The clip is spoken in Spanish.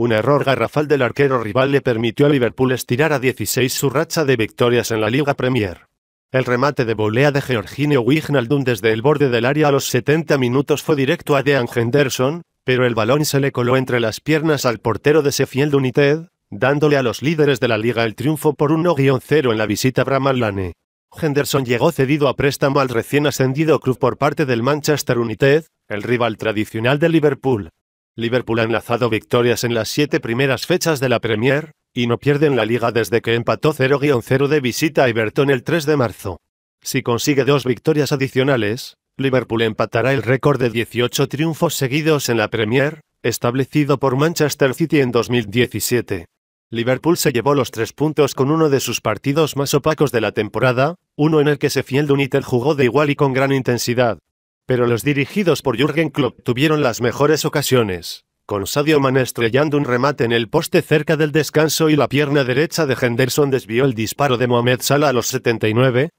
Un error garrafal del arquero rival le permitió a Liverpool estirar a 16 su racha de victorias en la Liga Premier. El remate de volea de Georginio Wijnaldum desde el borde del área a los 70 minutos fue directo a Dean Henderson, pero el balón se le coló entre las piernas al portero de Sheffield United, dándole a los líderes de la liga el triunfo por 1-0 en la visita a Bramall Lane. Henderson llegó cedido a préstamo al recién ascendido club por parte del Manchester United, el rival tradicional de Liverpool. Liverpool ha enlazado victorias en las siete primeras fechas de la Premier, y no pierden la liga desde que empató 0-0 de visita a Everton el 3 de marzo. Si consigue dos victorias adicionales, Liverpool empatará el récord de 18 triunfos seguidos en la Premier, establecido por Manchester City en 2017. Liverpool se llevó los tres puntos con uno de sus partidos más opacos de la temporada, uno en el que Sheffield United jugó de igual y con gran intensidad. Pero los dirigidos por Jürgen Klopp tuvieron las mejores ocasiones, con Sadio Mané estrellando un remate en el poste cerca del descanso y la pierna derecha de Henderson desvió el disparo de Mohamed Salah a los 79,